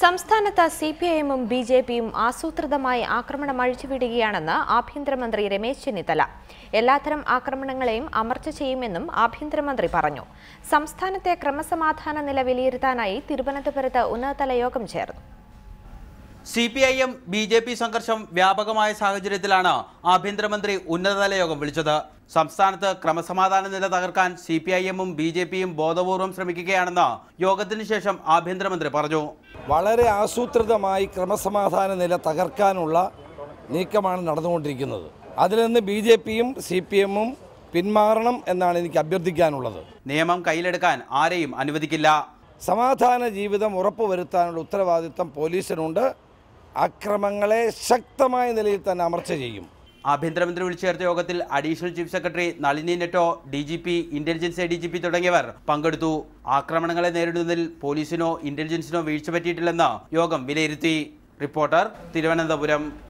സംസ്ഥാനത്ത് C P ഐഎമ്മും B J പിയും ആസൂത്രിതമായി ആക്രമണം അഴിച്ചുവിടുകയാണെന്ന് ആഭ്യന്തരമന്ത്രി രമേശ് ചെന്നിത്തല എല്ലാത്തരം ആക്രമണങ്ങളെയും അമർച്ച ചെയ്യുമെന്നും ആഭ്യന്തരമന്ത്രി പറഞ്ഞു സംസ്ഥാനത്തെ ക്രമസമാധാന നില വിലയിരുത്താനായി തിരുവനന്തപുരത്ത് ഉന്നതതല യോഗം ചേർന്നു C P I M B J P സംഘർഷം വ്യാപകമായ സാഹചര്യത്തിലാണ് ആഭ്യന്തരമന്ത്രി ഉന്നതതല യോഗം വിളിച്ചത് സംസ്ഥാനത്ത് ക്രമസമാധാന നില തകർക്കാൻ സി പി ഐ എമ്മും ബി ജെ പിയും ബോധപൂർവം ശ്രമിക്കുകയാണെന്ന് യോഗത്തിന് ശേഷം ആഭ്യന്തരമന്ത്രി പറഞ്ഞു വളരെ ആസൂത്രിതമായി ക്രമസമാധാന നില തകർക്കാനുള്ള നീക്കമാണ് നടന്നുകൊണ്ടിരിക്കുന്നത് അതിൽ നിന്ന് ബി ജെ പിയും സി പി എമ്മും പിന്മാറണം എന്നാണ് എനിക്ക് അഭ്യർത്ഥിക്കാനുള്ളത് നിയമം കയ്യിലെടുക്കാൻ ആരെയും അനുവദിക്കില്ല സമാധാന ജീവിതം ഉറപ്പുവരുത്താനുള്ള ഉത്തരവാദിത്തം പോലീസിനുണ്ട് അക്രമങ്ങളെ ശക്തമായ നിലയിൽ തന്നെ അമർച്ച ചെയ്യും ആഭ്യന്തരമന്ത്രി വിളിച്ചു ചേർത്ത യോഗത്തിൽ additional chief secretary Nalini Netto D G P intelligence A D G P തുടങ്ങിയവർ പങ്കെടുത്തു ആക്രമണങ്ങളെ നേരിടുന്നതിൽ പോലീസിനോ ഇന്റലിജൻസിനോ വീഴ്ച പറ്റിയിട്ടില്ലെന്ന് യോഗം വിലയിരുത്തി റിപ്പോർട്ടർ തിരുവനന്തപുരം